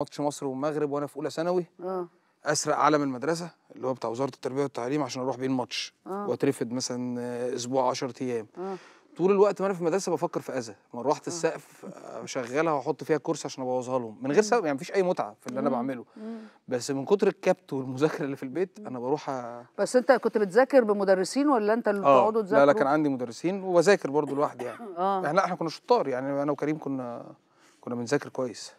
ماتش مصر والمغرب وانا في اولى ثانوي اه اسرق علم المدرسه اللي هو بتاع وزاره التربيه والتعليم عشان اروح بيه الماتش آه. واترفد مثلا اسبوع 10 ايام آه. طول الوقت ما انا في المدرسه بفكر في اذى مروحه آه. السقف اشغلها واحط فيها كرسي عشان ابوظها لهم من غير سبب يعني مفيش اي متعه في اللي انا بعمله بس من كتر الكبت والمذاكره اللي في البيت انا بروح أ... بس انت كنت بتذاكر بمدرسين ولا انت اللي آه. بتقعدوا تذاكر لا لا كان عندي مدرسين وبذاكر برضو لوحدي يعني آه. احنا احنا كنا شطار يعني انا وكريم كنا كنا بنذاكر كويس